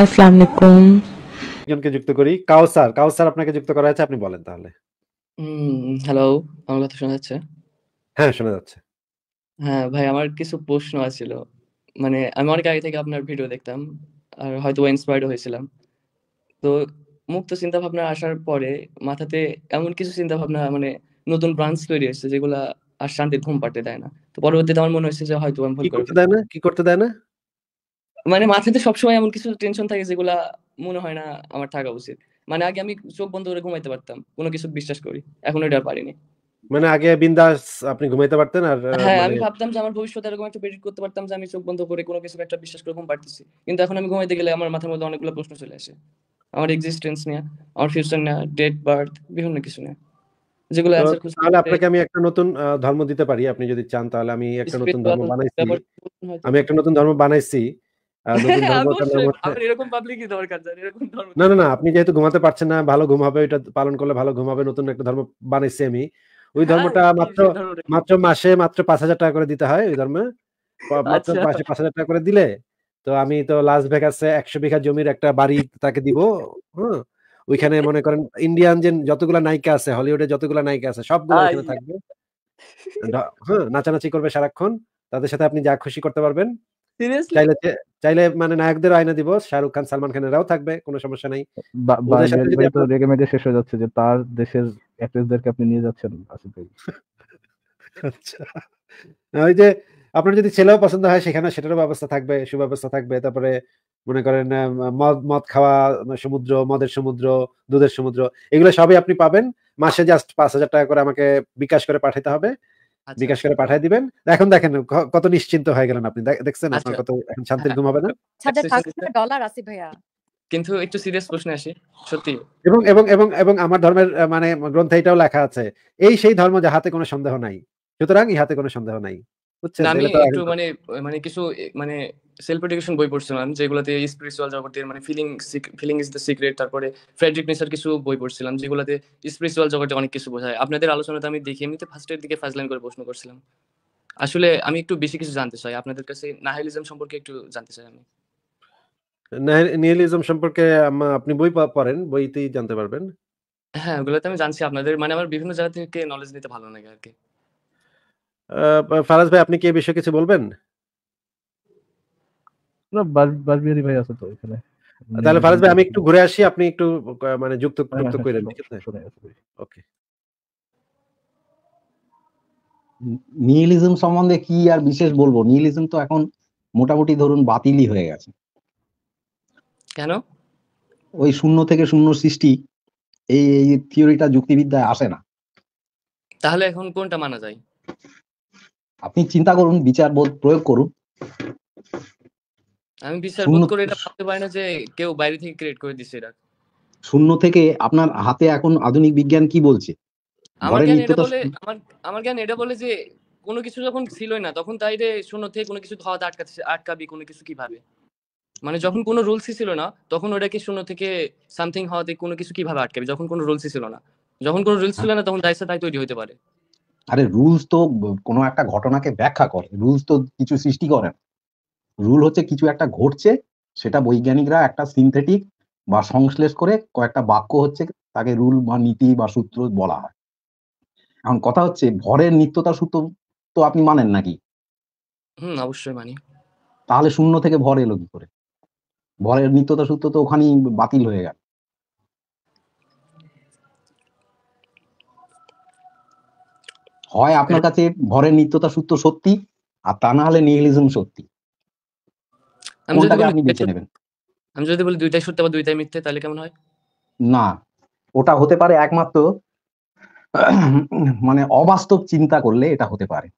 আসসালামু আলাইকুম যুক্ত করি কাউসার কাউসার আপনাকে যুক্ত করা আছে আপনি বলেন তাহলে হ্যালো আমার কথা শোনা যাচ্ছে হ্যাঁ শোনা যাচ্ছে হ্যাঁ ভাই আমার কিছু প্রশ্ন আছিল মানে আমি অনেক আগে থেকে আপনার ভিডিও দেখতাম আর হয়তো ইন্সপায়ার্ড হয়েছিলাম তো মুক্ত চিন্তা ভাবনা আসার পরে মাথাতে এমন কিছু চিন্তা ভাবনা মানে নতুন ব্রাঞ্চ তৈরি হয়েছে যেগুলা আর শান্তির ঘুম পাড়তে দেয় না তো পরবর্তীতে আমার মনে হয়েছে যে হয়তো আমি ভুল করতে দেয় না কি করতে দেয় না মানে মাথাতে সবসময় এমন কিছু টেনশন থাকে যেগুলা মনে হয় না আমার থাকা উচিত মানে আগে আমি চোখ বন্ধ করে ঘুমাইতে পারতাম কোনো কিছু বিশ্বাস করি এখন এটা পারিনি মানে আগে বিন্দাস আপনি ঘুমাইতে পারতেন আর হ্যাঁ আমি মানে ভাবতাম যে আমার ভবিষ্যতে এরকম একটা প্রেডিক্ট করতে পারতাম যে আমি চোখ বন্ধ করে কোনো কিছু একটা বিশ্বাস করে ঘুম পারতেছি কিন্তু এখন আমি ঘুমাইতে গেলে আমার মাথার মধ্যে অনেকগুলো প্রশ্ন চলে আসে আমার এক্সিস্টেন্স নিয়ে আমার ফিউচার নিয়ে ডেট বার্থ বিভিন্ন কিছু নিয়ে যেগুলো অ্যানসার খুঁজে তাহলে আপনাকে আমি একটা নতুন ধর্ম দিতে পারি আপনি যদি চান তাহলে আমি একটা নতুন ধর্ম বানাইছি আমি একটা নতুন ধর্ম বানাইছি হ্যাঁ, না না না আপনি যেহেতু ঘুমাতে পারছেন না ভালো ঘুম হবে পালন করলে ভালো ঘুম হবে নতুন একটা ধর্ম বানাইছি আমি ওই হ্যাঁ, ধর্মটা মাত্র মাত্র মাসে মাত্র পাঁচ হাজার টাকা করে দিতে হয় ওই ধর্মে মাত্র আচ্ছা। পাঁচ হাজার টাকা করে দিলে তো আমি তো লাস ভেগাসে একশো বিঘা জমির একটা বাড়ি তাকে দিব হ্যাঁ ওইখানে মনে করেন ইন্ডিয়ান যে যতগুলা নায়িকা আছে হলিউডে যতগুলা নায়িকা আছে সবগুলো থাকবে হ্যাঁ নাচানাচি করবে সারাক্ষণ তাদের সাথে আপনি যা খুশি করতে পারবেন চাইলে মানে নায়কদের আয়না দিব শাহরুখ খান সালমান থাকবে কোনো সমস্যা নাই শেষ হয়ে যাচ্ছে যে তার দেশের অ্যাক্ট্রেসদেরকে আপনি নিয়ে যাচ্ছেন আসিফ ভাই আচ্ছা ওই যে আপনার যদি ছেলেও পছন্দ হয় সেখানে সেটারও ব্যবস্থা থাকবে সুব্যবস্থা থাকবে তারপরে মনে করেন মদ মদ খাওয়া সমুদ্র মদের সমুদ্র দুধের সমুদ্র এগুলো সবই আপনি পাবেন মাসে জাস্ট পাঁচ হাজার টাকা করে আমাকে বিকাশ করে পাঠাতে হবে জিজ্ঞাসা আচ্ছা, আচ্ছা। করে পাঠিয়ে দিবেন এখন দেখেন কত নিশ্চিন্ত হয়ে গেলেন আপনি দেখছেন আচ্ছা। আপনার কত এখন শান্তির ঘুম হবে না ডলার আছে ভাইয়া কিন্তু একটু সিরিয়াস প্রশ্ন আসি সত্যি এবং এবং এবং এবং আমার ধর্মের মানে গ্রন্থে এটাও লেখা আছে এই সেই ধর্ম যাহাতে কোনো সন্দেহ নাই সুতরাং ইহাতে কোনো সন্দেহ নাই বুঝছেন আমি একটু হ্যাঁ। মানে মানে কিছু মানে সেলফ এডুকেশন বই পড়ছিলাম যেগুলোতে স্পিরিচুয়াল জগতের মানে feeling feeling is the secret তারপরে ফ্রেডরিক নেসার কিছু বই পড়ছিলাম যেগুলোতে স্পিরিচুয়াল জগতে অনেক কিছু বোঝায় আপনাদের আলোচনাতে আমি দেখি এমনিতে ফার্স্টের দিকে ফার্স্ট লাইন করে প্রশ্ন করছিলাম আসলে আমি একটু বেশি কিছু জানতে চাই আপনাদের কাছে নাহিলিজম সম্পর্কে একটু জানতে চাই আমি নিহিলিজম সম্পর্কে আপনি বই পড়েন বইতেই জানতে পারবেন হ্যাঁ ওগুলোতে আমি জানছি আপনাদের মানে আমার বিভিন্ন জায়গা থেকে নলেজ নিতে ভালো লাগে আর কি ফারাজ ভাই আপনি কি এই বিষয়ে কিছু বলবেন না তাহলে ফারাজ ভাই আমি একটু ঘুরে আসি আপনি একটু মানে যুক্ত হ্যাঁ, যুক্ত হ্যাঁ, করেন ওকে নিহিলিজম সম্বন্ধে কি আর বিশেষ বলবো নিহিলিজম তো এখন মোটামুটি ধরুন বাতিলই হয়ে গেছে কেন ওই শূন্য থেকে শূন্য সৃষ্টি এই এই থিওরিটা যুক্তিবিদ্যায় আসে না তাহলে এখন কোনটা মানা যায় আপনি চিন্তা করুন বিচার বোধ প্রয়োগ করুন আমি বিচার বোধ করে এটা ভাবতে পারি না যে কেউ বাইরে থেকে ক্রিয়েট করে দিছে এটা শূন্য থেকে আপনার হাতে এখন আধুনিক বিজ্ঞান কি বলছে আমার জ্ঞান এটা বলে আমার আমার জ্ঞান এটা বলে যে কোনো কিছু যখন ছিলই না তখন তাই রে শূন্য থেকে কোনো কিছু ধরা আটকাচ্ছে আটকাবি কোনো কিছু কিভাবে মানে যখন কোনো রুলসই ছিল না তখন ওটাকে শূন্য থেকে সামথিং হওয়াতে কোনো কিছু কিভাবে আটকাবে যখন কোনো রুলসই ছিল না যখন কোনো রুলস ছিল না তখন দায়িত্ব তাই তৈরি হতে পারে আরে রুলস তো কোনো একটা ঘটনাকে ব্যাখ্যা করে রুলস তো কিছু সৃষ্টি করে না রুল হচ্ছে কিছু একটা ঘটছে সেটা বৈজ্ঞানিকরা একটা সিনথেটিক বা সংশ্লেষ করে কয়েকটা বাক্য হচ্ছে তাকে রুল বা নীতি বা সূত্র বলা হয় এখন কথা হচ্ছে ভরের নিত্যতা সূত্র তো আপনি মানেন নাকি হুম অবশ্যই মানি তাহলে শূন্য থেকে ভর এলো কি করে ভরের নিত্যতা সূত্র তো ওখানেই বাতিল হয়ে গেল হয় আপনার কাছে ভরের নিত্যতা সূত্র সত্যি আর তা না হলে নিহিলিজম সত্যি নেবেন আমি যদি বলি দুইটাই সত্য বা দুইটাই মিথ্যে তাহলে কেমন হয় না ওটা হতে পারে একমাত্র মানে অবাস্তব চিন্তা করলে এটা হতে পারে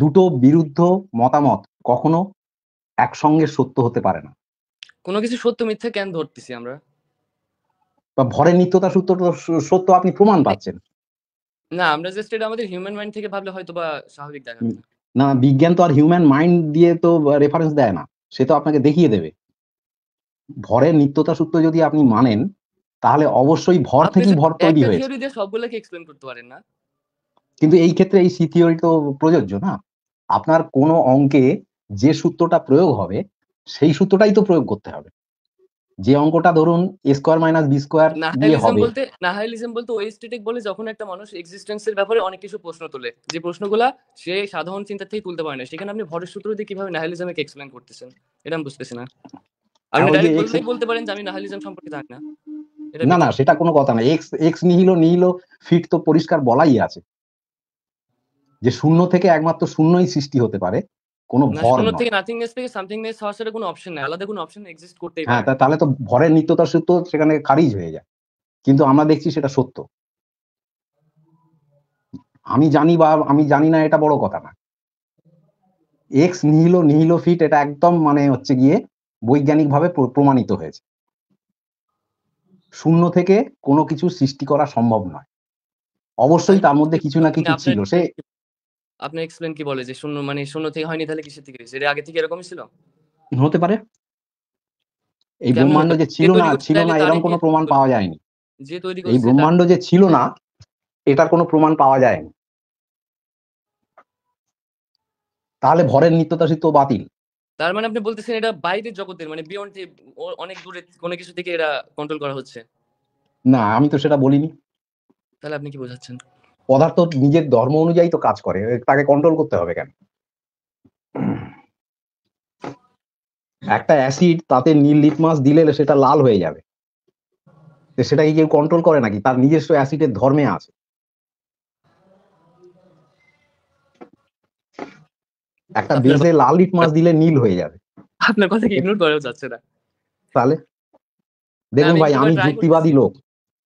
দুটো বিরুদ্ধ মতামত কখনো একসঙ্গে সত্য হতে পারে না কোনো কিছু সত্য মিথ্যে কেন ধরতেছি আমরা বা ভরের নিত্যতা সূত্র সত্য আপনি প্রমাণ মানে পাচ্ছেন না আমরা জাস্ট এটা আমাদের হিউম্যান মাইন্ড থেকে ভাবলে হয়তো বা স্বাভাবিক দেখাবে না বিজ্ঞান তো আর হিউম্যান মাইন্ড দিয়ে তো রেফারেন্স দেয় না সে তো আপনাকে দেখিয়ে দেবে ভরের নিত্যতা সূত্র যদি আপনি মানেন তাহলে অবশ্যই ভর থেকে ভর তৈরি হয়েছে থিওরি দিয়ে সবগুলোকে এক্সপ্লেন করতে পারেন না কিন্তু এই ক্ষেত্রে এই সি থিওরি তো প্রযোজ্য না আপনার কোন অঙ্কে যে সূত্রটা প্রয়োগ হবে সেই সূত্রটাই তো প্রয়োগ করতে হবে যে অঙ্কটা ধরুন স্কোয়ার মাইনাস বি স্কোয়ার দিয়ে হবে বলতে নাহিলিজম বলতে ওই স্ট্যাটিক বলে যখন একটা মানুষ এক্সিস্টেন্সের ব্যাপারে অনেক কিছু প্রশ্ন তোলে যে প্রশ্নগুলা সে সাধারণ চিন্তা থেকে তুলতে পারে না সেখানে আপনি ভরের সূত্র দিয়ে কিভাবে কে এক্সপ্লেন করতেছেন এটা আমি বুঝতেছি না আপনি ডাইরেক্ট বলতে পারেন যে আমি নাহিলিজম সম্পর্কে জানি না না না সেটা কোনো কথা না এক্স এক্স নিহিল নিহিল ফিট তো পরিষ্কার বলাই আছে যে শূন্য থেকে একমাত্র শূন্যই সৃষ্টি হতে পারে কোনো ভর থেকে নাথিংনেস থেকে সামথিংনেস হওয়ার সেটা কোনো অপশন নাই আলাদা কোনো অপশন এক্সিস্ট হ্যাঁ তাহলে তো ভরের নিত্যতা সূত্র সেখানে খারিজ হয়ে যায় কিন্তু আমরা দেখছি সেটা সত্য আমি জানি বা আমি জানি না এটা বড় কথা না এক্স নিহিল নিহিল ফিট এটা একদম মানে হচ্ছে গিয়ে বৈজ্ঞানিকভাবে প্রমাণিত হয়েছে শূন্য থেকে কোনো কিছু সৃষ্টি করা সম্ভব নয় অবশ্যই তার মধ্যে কিছু না কিছু ছিল সে আপনার এক্সপ্লেন কি বলে যে শূন্য মানে শূন্য থেকে হয়নি তাহলে কিসের থেকে হয়েছে আগে থেকে এরকমই ছিল হতে পারে এই ব্রহ্মাণ্ড যে ছিল না ছিল না এরকম কোনো প্রমাণ পাওয়া যায়নি যে তৈরি এই ব্রহ্মাণ্ড যে ছিল না এটার কোনো প্রমাণ পাওয়া যায়নি তাহলে ভরের নিত্যতা সিদ্ধ বাতিল তার মানে আপনি বলতেছেন এটা বাইরের জগতের মানে বিয়ন্ড অনেক দূরে কোনো কিছু থেকে এটা কন্ট্রোল করা হচ্ছে না আমি তো সেটা বলিনি তাহলে আপনি কি বোঝাচ্ছেন পদার্থ নিজের ধর্ম অনুযায়ী তো কাজ করে তাকে কন্ট্রোল করতে হবে কেন একটা অ্যাসিড তাতে নীল লিটমাস দিলে সেটা লাল হয়ে যাবে সেটাকে কেউ কন্ট্রোল করে নাকি তার নিজস্ব অ্যাসিডের ধর্মে আছে একটা বেজে লাল মাছ দিলে নীল হয়ে যাবে আপনার কথা কি ইগনোর করা যাচ্ছে না তাহলে দেখুন ভাই আমি যুক্তিবাদী লোক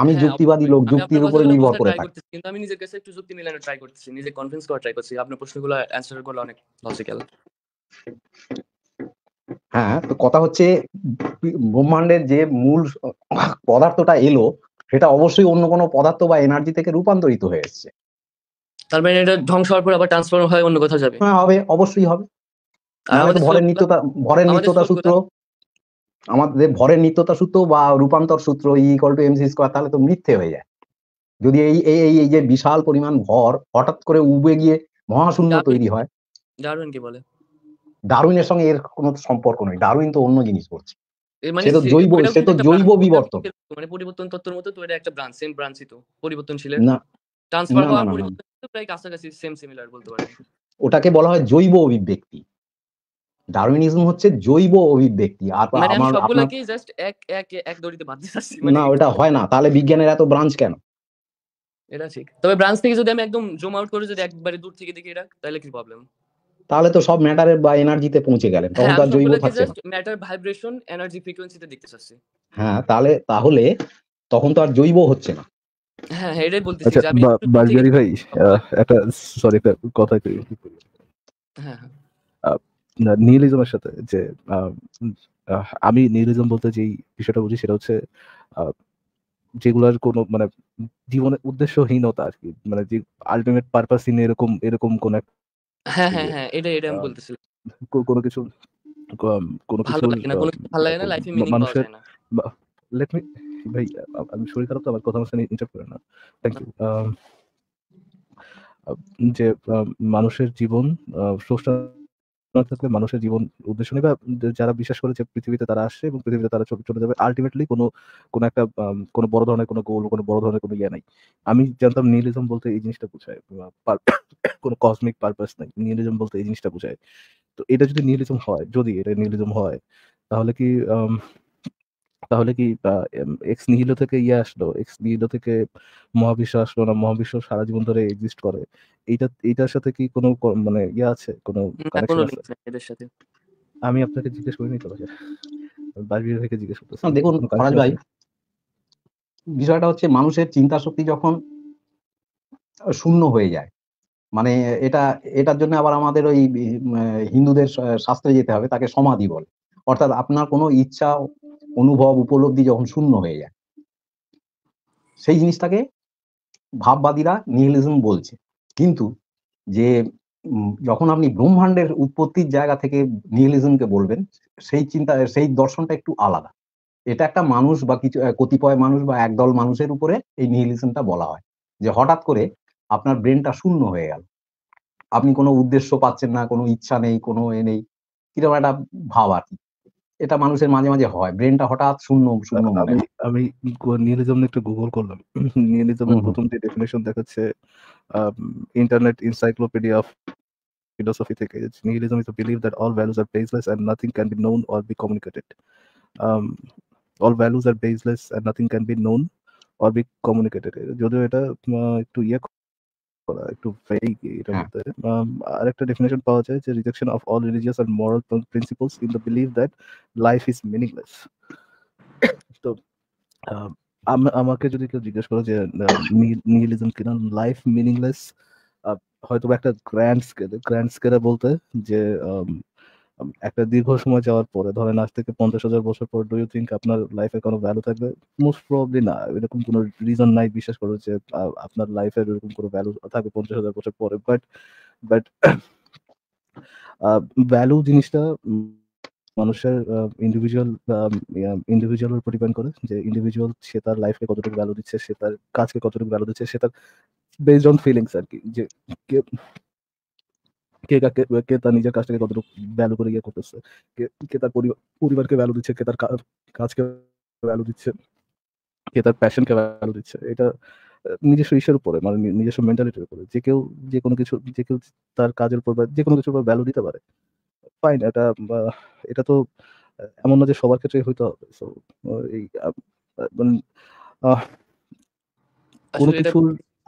আমি হ্যাঁ, যুক্তিবাদী লোক যুক্তির উপরে নির্ভর করে থাকি কিন্তু আমি নিজের কাছে একটু যুক্তি মিলানোর ট্রাই করতেছি নিজে কনভিন্স করার ট্রাই করছি আপনার প্রশ্নগুলো অ্যানসার করলে অনেক লজিক্যাল হ্যাঁ তো কথা হচ্ছে ব্রহ্মাণ্ডের যে মূল পদার্থটা এলো সেটা অবশ্যই অন্য কোনো পদার্থ বা এনার্জি থেকে রূপান্তরিত হয়ে এসছে তার মানে এটা ধ্বংস হওয়ার পর আবার ট্রান্সফর্ম হয়ে অন্য কোথাও যাবে হ্যাঁ হবে অবশ্যই হবে আমাদের ভরের নিত্যতা ভরের নিত্যতা সূত্র আমাদের ভরের নিত্যতা সূত্র বা রূপান্তর সূত্র E equal to MC square তাহলে তো মিথ্যে হয়ে যায় যদি এই এই এই যে বিশাল পরিমাণ ভর হঠাৎ করে উবে গিয়ে মহাশূন্য তৈরি হয় ডারউইন কি বলে ডারউইনের সঙ্গে এর কোনো সম্পর্ক নেই ডারউইন তো অন্য জিনিস করছে মানে সে তো জৈব সে তো জৈব বিবর্তন মানে পরিবর্তন তত্ত্বের মতো তো এটা একটা ব্রাঞ্চ সেম ব্রাঞ্চই তো পরিবর্তনশীল না ট্রান্সফার হওয়া পরিবর্তন প্রায় কাছাকাছি সেম সিমিলার বলতে পারেন ওটাকে বলা হয় জৈব অভিব্যক্তি ডারউইনিজম হচ্ছে জৈব অভিব্যক্তি আর মানে আমার সবগুলোকে জাস্ট এক এক এক দড়িতে বাঁধতে চাচ্ছি মানে না ওটা হয় না তাহলে বিজ্ঞানের এত ব্রাঞ্চ কেন এটা ঠিক তবে ব্রাঞ্চ থেকে যদি আমি একদম জুম আউট করে যদি একবারে দূর থেকে দেখি এটা তাহলে কি প্রবলেম তাহলে তো সব ম্যাটারের বা এনার্জিতে পৌঁছে গেলেন তখন হ্যাঁ, তো আর জৈব থাকছে না ম্যাটার ভাইব্রেশন এনার্জি ফ্রিকোয়েন্সিতে দেখতে চাচ্ছি হ্যাঁ তাহলে তাহলে তখন তো আর জৈব হচ্ছে না হ্যাঁ, হ্যাঁ এটাই বলতেছি আচ্ছা, যে আমি বার্গারি ভাই একটা সরি কথা কই হ্যাঁ, হ্যাঁ। নিউলিজমের সাথে যে আমি নিউলিজম বলতে যেই বিষয়টা বুঝি সেটা হচ্ছে যেগুলোর কোনো মানে জীবনের উদ্দেশ্যহীনতা আর কি মানে যে আলটিমেট পারপাস ইন এরকম এরকম কোন হ্যাঁ হ্যাঁ হ্যাঁ এটা এটা আমি বলতেছিলাম কোনো কিছু কোনো কিছু ভালো লাগে না লাইফে মিনিং পাওয়া যায় লেট মি ভাই আমি শরীর খারাপ তো আমার কথা মাঝখানে ইন্টারাপ্ট করে না থ্যাংক ইউ যে মানুষের জীবন স্রষ্টা না থাকলে মানুষের জীবন উদ্দেশ্য নেই বা যারা বিশ্বাস করে যে পৃথিবীতে তারা আসছে এবং পৃথিবীতে তারা চলে যাবে আলটিমেটলি কোনো কোনো একটা কোনো বড় ধরনের কোনো গোল কোনো বড় ধরনের কোনো ইয়ে নাই আমি জানতাম নিহিলিজম বলতে এই জিনিসটা বোঝায় কোনো কসমিক পারপাস নাই নিহিলিজম বলতে এই জিনিসটা বোঝায় তো এটা যদি নিহিলিজম হয় যদি এটা নিহিলিজম হয় তাহলে কি তাহলে কি এক্স নিহিল থেকে ইয়ে আসলো এক্স নিহিল থেকে মহাবিশ্ব আসলো না মহাবিশ্ব সারা জীবন ধরে এক্সিস্ট করে এইটা এইটার সাথে কি কোনো মানে ইয়ে আছে কোনো কানেকশন আছে আমি আপনাকে জিজ্ঞেস করিনি তো ভাই ভাইকে জিজ্ঞেস করতেছি দেখুন ফরাজ ভাই বিষয়টা হচ্ছে মানুষের চিন্তা শক্তি যখন শূন্য হয়ে যায় মানে এটা এটার জন্য আবার আমাদের ওই হিন্দুদের শাস্ত্রে যেতে হবে তাকে সমাধি বলে অর্থাৎ আপনার কোনো ইচ্ছা অনুভব উপলব্ধি যখন শূন্য হয়ে যায় সেই জিনিসটাকে ভাববাদীরা নিহিলিজম বলছে কিন্তু যে যখন আপনি ব্রহ্মাণ্ডের উৎপত্তির জায়গা থেকে নিহিলিজমকে বলবেন সেই চিন্তা সেই দর্শনটা একটু আলাদা এটা একটা মানুষ বা কিছু কতিপয় মানুষ বা একদল মানুষের উপরে এই নিহিলিজমটা বলা হয় যে হঠাৎ করে আপনার ব্রেনটা শূন্য হয়ে গেল আপনি কোনো উদ্দেশ্য পাচ্ছেন না কোনো ইচ্ছা নেই কোনো এ নেই কিরকম একটা ভাব আর কি এটা মানুষের মাঝে মাঝে হয় ব্রেনটা হঠাৎ শূন্য শূন্য আমি নিয়েলিজম একটু গুগল করলাম নিয়েলিজম প্রথম যে ডেফিনেশন দেখাচ্ছে ইন্টারনেট ইনসাইক্লোপিডিয়া অফ ফিলোসফি থেকে nihilism is believe that all values are baseless and nothing can be known or be communicated all values are baseless and nothing can be known or be communicated যদিও এটা একটু ইয়ে করা একটু vague এটার হ্যাঁ। মধ্যে আরেকটা ডেফিনেশন পাওয়া যায় যে rejection of all religious and moral principles in the believe that life is meaningless তো আমাকে যদি কেউ জিজ্ঞেস করো যে নিহিলিজম কিনা লাইফ মিনিংলেস হয়তো একটা গ্র্যান্ড স্কেলে গ্র্যান্ড স্কেলে বলতে যে একটা দীর্ঘ সময় যাওয়ার পরে ধরেন আজ থেকে পঞ্চাশ হাজার বছর পর ডু ইউ থিঙ্ক আপনার লাইফে কোনো ভ্যালু থাকবে মোস্ট প্রবলি না এরকম কোনো রিজন নাই বিশ্বাস করো যে আপনার লাইফে এরকম কোনো ভ্যালু থাকবে পঞ্চাশ হাজার বছর পরে বাট বাট ভ্যালু জিনিসটা মানুষের ইন্ডিভিজুয়াল ইন্ডিভিজুয়ালের উপর ডিপেন্ড করে যে ইন্ডিভিজুয়াল সে তার লাইফকে কতটুকু ভ্যালু দিচ্ছে সে তার কাজকে কতটুকু ভ্যালু দিচ্ছে সে তার বেসড অন ফিলিংস আর কি যে কে কে তার নিজের কাজটাকে কতটুকু ভ্যালু করে ইয়ে করতেছে কে তার পরিবারকে ভ্যালু দিচ্ছে কে তার কাজকে ভ্যালু দিচ্ছে কে তার প্যাশনকে ভ্যালু দিচ্ছে এটা নিজস্ব ইসের উপরে মানে নিজস্ব মেন্টালিটির উপরে যে কেউ যে কোনো কিছু যে কেউ তার কাজের উপর বা যে কোনো কিছুর উপর ভ্যালু দিতে পারে ফাইন এটা এটা তো এমন না যে সবার ক্ষেত্রে হইতে হবে সো এই মানে কোনো কিছুর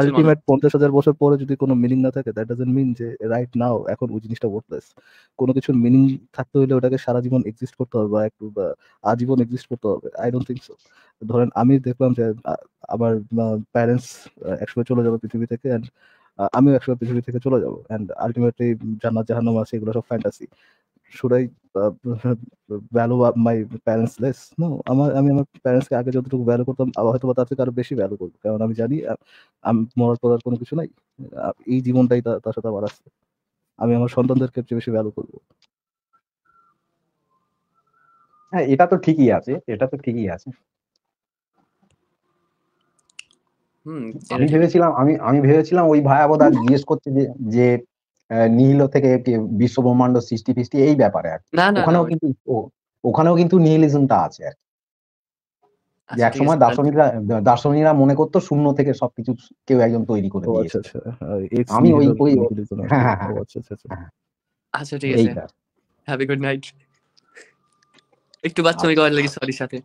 আলটিমেট পঞ্চাশ হাজার বছর পরে যদি কোনো মিনিং না থাকে দ্যাট ডাজেন্ট মিন যে রাইট নাও এখন ওই জিনিসটা ওয়ার্থলেস কোনো কিছুর মিনিং থাকতে হলে ওটাকে সারা জীবন এক্সিস্ট করতে হবে বা একটু বা আজীবন এক্সিস্ট করতে হবে আই ডোন্ট থিঙ্ক সো ধরেন আমি দেখলাম যে আমার প্যারেন্টস একসময় চলে যাবে পৃথিবী থেকে অ্যান্ড আমিও একসময় পৃথিবী থেকে চলে যাবো অ্যান্ড আলটিমেটলি জান্নাত জাহান্নাম আছে এগুলো সব fantasy should I value my parents less no আমার আমি আমার প্যারেন্টসকে আগে যতটুকু ভ্যালু করতাম আবার হয়তো তার থেকে আরো বেশি ভ্যালু করবো কারণ আমি জানি আমি মরার করার কোনো কিছু নাই এই জীবনটাই তার সাথে আমার আছে আমি আমার সন্তানদের ক্ষেত্রে বেশি ভ্যালু করব হ্যাঁ এটা তো ঠিকই আছে এটা তো ঠিকই আছে আমি ভেবেছিলাম আমি আমি ভেবেছিলাম ওই ভাই আবার জিজ্ঞেস করছে যে নীল থেকে বিশ্বব্রহ্মাণ্ড সৃষ্টি ফিষ্টি এই ব্যাপারে আর ওখানেও কিন্তু ওখানেও কিন্তু নিহিলিজমটা আছে আর আচ্ছা, যে এক সময় দার্শনিকরা দার্শনিকরা মনে করতো শূন্য থেকে সবকিছু কেউ একজন তৈরি করে দিয়েছে আচ্ছা, আচ্ছা, হ্যাঁ, আমি ওই ওই হ্যাঁ, হ্যাঁ, আচ্ছা ঠিক আছে হ্যাভ এ গুড নাইট একটু বাচ্চামি করার লাগে সরি সাথে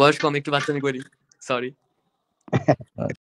বয়স কম একটু বাচ্চামি করি সরি